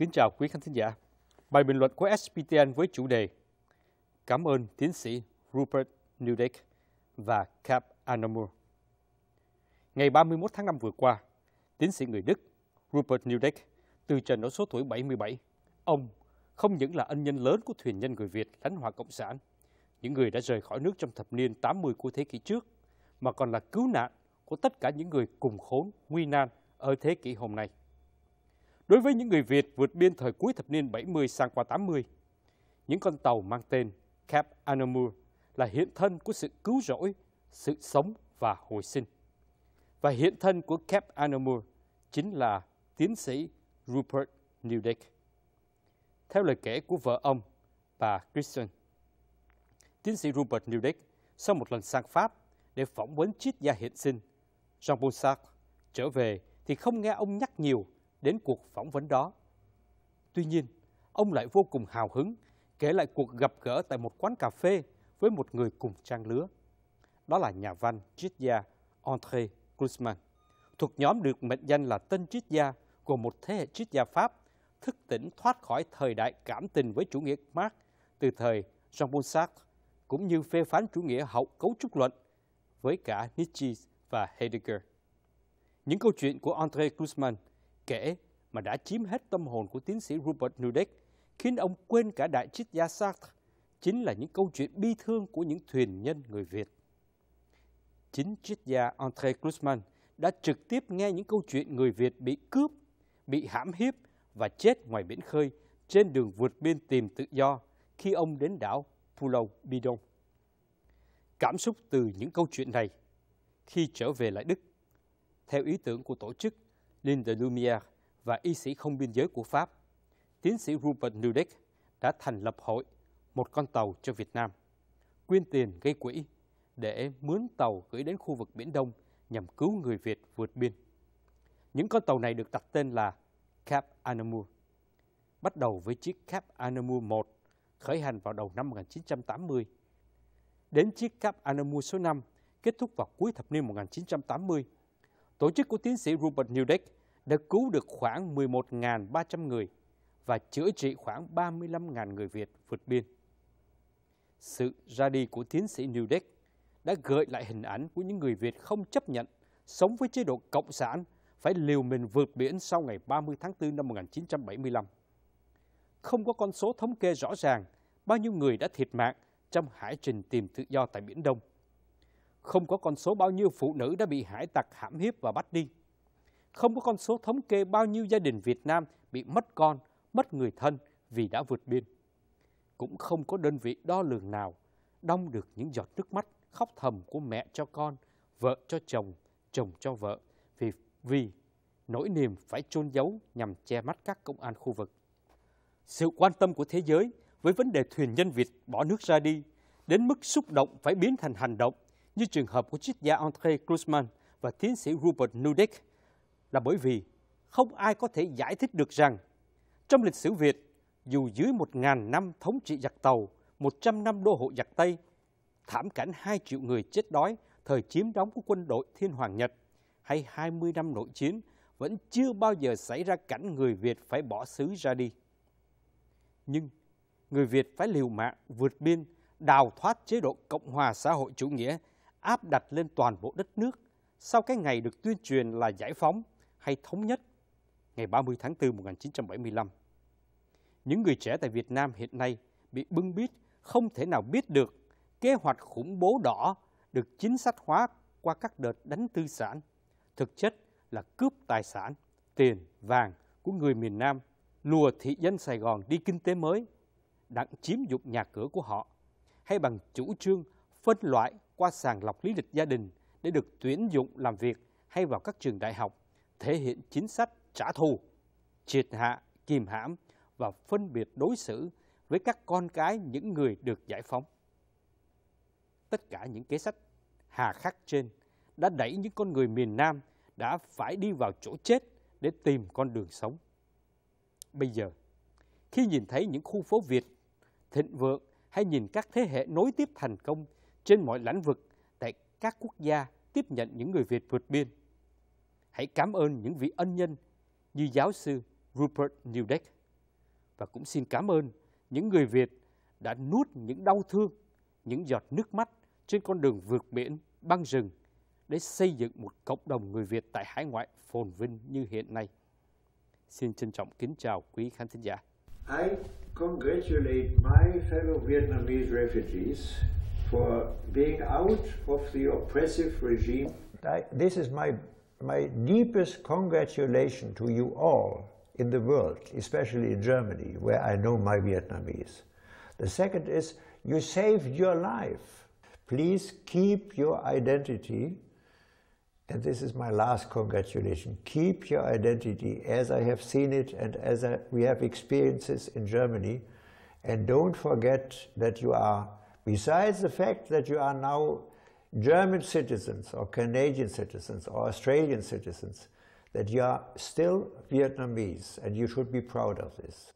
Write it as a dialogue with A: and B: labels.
A: Kính chào quý khán thính giả. Bài bình luận của SPTN với chủ đề Cảm ơn tiến sĩ Rupert Newdick và Cap Anamur. Ngày 31 tháng 5 vừa qua, tiến sĩ người Đức Rupert Newdick từ trần ở số tuổi 77. Ông không những là ân nhân lớn của thuyền nhân người Việt lãnh hòa Cộng sản, những người đã rời khỏi nước trong thập niên 80 của thế kỷ trước, mà còn là cứu nạn của tất cả những người cùng khốn, nguy nan ở thế kỷ hôm nay đối với những người Việt vượt biên thời cuối thập niên 70 sang qua 80. Những con tàu mang tên Cap Anamur là hiện thân của sự cứu rỗi, sự sống và hồi sinh. Và hiện thân của Cap Anamur chính là tiến sĩ Rupert Newdick. Theo lời kể của vợ ông, bà Christian, tiến sĩ Rupert Newdick sau một lần sang Pháp để phỏng vấn triết gia hiện sinh, Jean Boussard trở về thì không nghe ông nhắc nhiều đến cuộc phỏng vấn đó. Tuy nhiên, ông lại vô cùng hào hứng kể lại cuộc gặp gỡ tại một quán cà phê với một người cùng trang lứa. Đó là nhà văn triết gia André Guzman, thuộc nhóm được mệnh danh là Tân gia của một thế hệ triết gia Pháp thức tỉnh thoát khỏi thời đại cảm tình với chủ nghĩa Marx từ thời Jean-Paul Sartre, cũng như phê phán chủ nghĩa hậu cấu trúc luận với cả Nietzsche và Heidegger. Những câu chuyện của André Guzman kể mà đã chiếm hết tâm hồn của tiến sĩ Rupert Nudek, khiến ông quên cả đại triết gia Sartre, chính là những câu chuyện bi thương của những thuyền nhân người Việt. Chính triết gia André Glusman đã trực tiếp nghe những câu chuyện người Việt bị cướp, bị hãm hiếp và chết ngoài biển khơi trên đường vượt biên tìm tự do khi ông đến đảo Pulau Bidong. Cảm xúc từ những câu chuyện này khi trở về lại Đức, theo ý tưởng của tổ chức Lin de Lumière và y sĩ không biên giới của Pháp, tiến sĩ Rupert Nudick đã thành lập hội Một con tàu cho Việt Nam, quyên tiền gây quỹ để mướn tàu gửi đến khu vực Biển Đông nhằm cứu người Việt vượt biên. Những con tàu này được đặt tên là Cap Anamur. Bắt đầu với chiếc Cap Anamur 1 khởi hành vào đầu năm 1980, đến chiếc Cap Anamur số 5 kết thúc vào cuối thập niên 1980 Tổ chức của tiến sĩ Robert Newdeck đã cứu được khoảng 11.300 người và chữa trị khoảng 35.000 người Việt vượt biên. Sự ra đi của tiến sĩ Newdeck đã gợi lại hình ảnh của những người Việt không chấp nhận sống với chế độ Cộng sản phải liều mình vượt biển sau ngày 30 tháng 4 năm 1975. Không có con số thống kê rõ ràng bao nhiêu người đã thiệt mạng trong hải trình tìm tự do tại Biển Đông. Không có con số bao nhiêu phụ nữ đã bị hải tặc hãm hiếp và bắt đi. Không có con số thống kê bao nhiêu gia đình Việt Nam bị mất con, mất người thân vì đã vượt biên. Cũng không có đơn vị đo lường nào đong được những giọt nước mắt khóc thầm của mẹ cho con, vợ cho chồng, chồng cho vợ vì vì nỗi niềm phải chôn giấu nhằm che mắt các công an khu vực. Sự quan tâm của thế giới với vấn đề thuyền nhân Việt bỏ nước ra đi đến mức xúc động phải biến thành hành động như trường hợp của triết gia Andre Klusman và tiến sĩ Rupert Nudick là bởi vì không ai có thể giải thích được rằng trong lịch sử Việt, dù dưới 1.000 năm thống trị giặc Tàu, 100 năm đô hộ giặc Tây, thảm cảnh 2 triệu người chết đói thời chiếm đóng của quân đội Thiên Hoàng Nhật hay 20 năm nội chiến vẫn chưa bao giờ xảy ra cảnh người Việt phải bỏ xứ ra đi. Nhưng người Việt phải liều mạng vượt biên, đào thoát chế độ Cộng hòa xã hội chủ nghĩa áp đặt lên toàn bộ đất nước sau cái ngày được tuyên truyền là giải phóng hay thống nhất ngày 30 tháng 4 1975. Những người trẻ tại Việt Nam hiện nay bị bưng bít không thể nào biết được kế hoạch khủng bố đỏ được chính sách hóa qua các đợt đánh tư sản, thực chất là cướp tài sản, tiền, vàng của người miền Nam, lùa thị dân Sài Gòn đi kinh tế mới, đặng chiếm dụng nhà cửa của họ, hay bằng chủ trương phân loại qua sàng lọc lý lịch gia đình để được tuyển dụng làm việc hay vào các trường đại học, thể hiện chính sách trả thù, triệt hạ, kìm hãm và phân biệt đối xử với các con cái những người được giải phóng. Tất cả những kế sách hà khắc trên đã đẩy những con người miền Nam đã phải đi vào chỗ chết để tìm con đường sống. Bây giờ, khi nhìn thấy những khu phố Việt thịnh vượng hay nhìn các thế hệ nối tiếp thành công trên mọi lãnh vực tại các quốc gia tiếp nhận những người Việt vượt biên. Hãy cảm ơn những vị ân nhân như giáo sư Rupert Newdeck và cũng xin cảm ơn những người Việt đã nuốt những đau thương, những giọt nước mắt trên con đường vượt biển, băng rừng để xây dựng một cộng đồng người Việt tại hải ngoại phồn vinh như hiện nay. Xin trân trọng kính chào quý khán thính giả.
B: I congratulate my fellow Vietnamese refugees for being out of the oppressive regime. I, this is my, my deepest congratulation to you all in the world, especially in Germany, where I know my Vietnamese. The second is you saved your life. Please keep your identity, and this is my last congratulation, keep your identity as I have seen it and as I, we have experiences in Germany, and don't forget that you are besides the fact that you are now German citizens or Canadian citizens or Australian citizens, that you are still Vietnamese and you should be proud of this.